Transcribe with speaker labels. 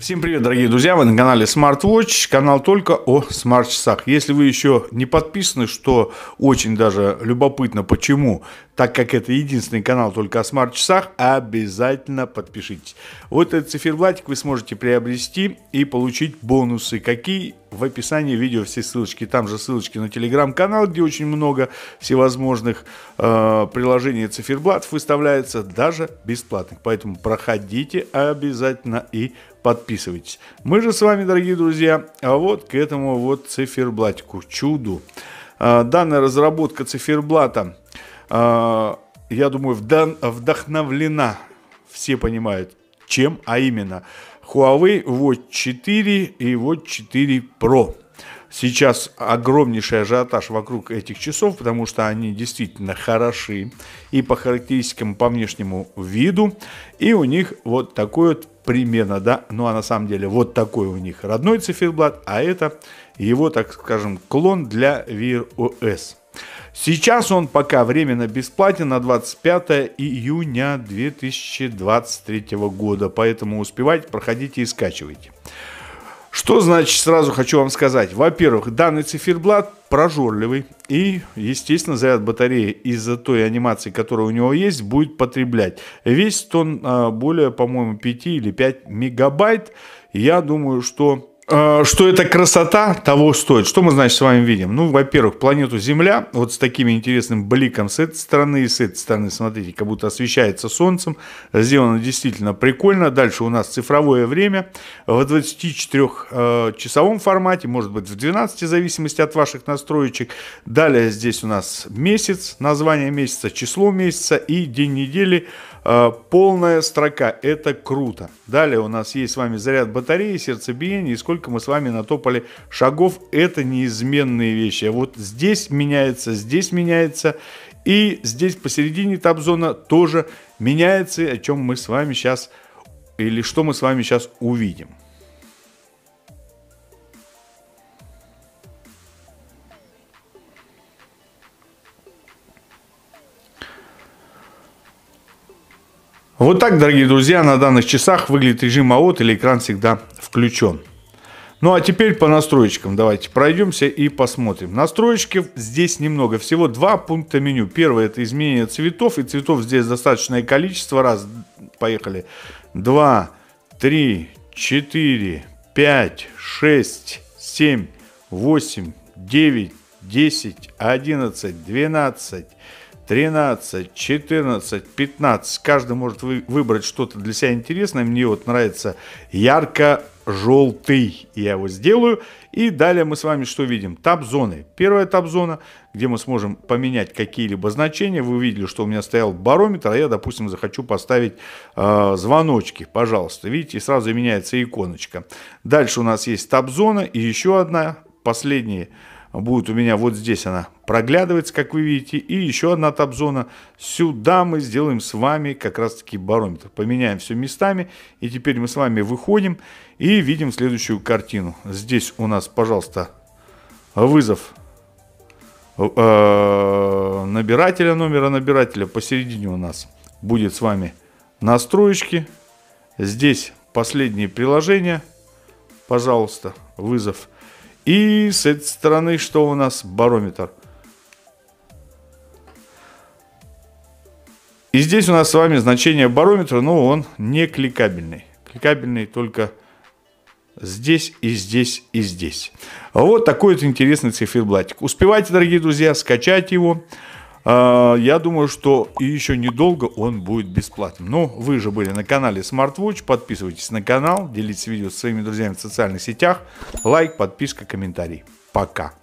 Speaker 1: Всем привет, дорогие друзья! Вы на канале SmartWatch, канал только о смарт-часах. Если вы еще не подписаны, что очень даже любопытно, почему, так как это единственный канал только о смарт-часах, обязательно подпишитесь. Вот этот циферблатик вы сможете приобрести и получить бонусы. Какие в описании видео все ссылочки. Там же ссылочки на телеграм-канал, где очень много всевозможных э, приложений и циферблатов выставляется, даже бесплатных. Поэтому проходите обязательно и подписывайтесь. Мы же с вами, дорогие друзья, а вот к этому вот циферблатику, чуду. Э, данная разработка циферблата, э, я думаю, вдохновлена, все понимают, чем, а именно – Huawei Watch 4 и Watch 4 Pro. Сейчас огромнейший ажиотаж вокруг этих часов, потому что они действительно хороши и по характеристикам, по внешнему виду. И у них вот такой вот примерно, да, ну а на самом деле вот такой у них родной циферблат, а это его, так скажем, клон для Wear OS. Сейчас он пока временно бесплатен на 25 июня 2023 года, поэтому успевайте, проходите и скачивайте. Что значит, сразу хочу вам сказать. Во-первых, данный циферблат прожорливый и, естественно, заряд батареи из-за той анимации, которая у него есть, будет потреблять. Весит он а, более, по-моему, 5 или 5 мегабайт. Я думаю, что Э, что эта красота того стоит. Что мы, значит, с вами видим? Ну, во-первых, планету Земля вот с таким интересным бликом с этой стороны и с этой стороны, смотрите, как будто освещается Солнцем. Сделано действительно прикольно. Дальше у нас цифровое время в 24-часовом формате, может быть, в 12, в зависимости от ваших настроечек. Далее здесь у нас месяц, название месяца, число месяца и день недели э, полная строка. Это круто. Далее у нас есть с вами заряд батареи, сердцебиение и сколько сколько мы с вами натопали шагов, это неизменные вещи. А вот здесь меняется, здесь меняется, и здесь посередине табзона тоже меняется, о чем мы с вами сейчас, или что мы с вами сейчас увидим. Вот так, дорогие друзья, на данных часах выглядит режим АОТ или экран всегда включен. Ну а теперь по настроечкам давайте пройдемся и посмотрим. Настроечки здесь немного, всего два пункта меню. Первое это изменение цветов, и цветов здесь достаточное количество. Раз, поехали. Два, три, четыре, пять, шесть, семь, восемь, девять, десять, одиннадцать, двенадцать. 13, 14, 15. Каждый может вы, выбрать что-то для себя интересное. Мне вот нравится ярко-желтый. Я его сделаю. И далее мы с вами что видим? Таб-зоны. Первая таб-зона, где мы сможем поменять какие-либо значения. Вы видели, что у меня стоял барометр, а я, допустим, захочу поставить э, звоночки. Пожалуйста. Видите, сразу меняется иконочка. Дальше у нас есть таб-зона и еще одна, последняя будет у меня вот здесь она проглядывается, как вы видите. И еще одна таб-зона. Сюда мы сделаем с вами как раз-таки барометр. Поменяем все местами. И теперь мы с вами выходим и видим следующую картину. Здесь у нас, пожалуйста, вызов э, набирателя, номера набирателя. Посередине у нас будет с вами настроечки. Здесь последнее приложение, Пожалуйста, Вызов и с этой стороны что у нас? Барометр. И здесь у нас с вами значение барометра, но он не кликабельный. Кликабельный только здесь и здесь и здесь. Вот такой вот интересный циферблатик. Успевайте, дорогие друзья, скачать его. А, я думаю, что и еще недолго он будет бесплатным. Но ну, вы же были на канале SmartWatch. Подписывайтесь на канал, делитесь видео с своими друзьями в социальных сетях. Лайк, подписка, комментарий. Пока.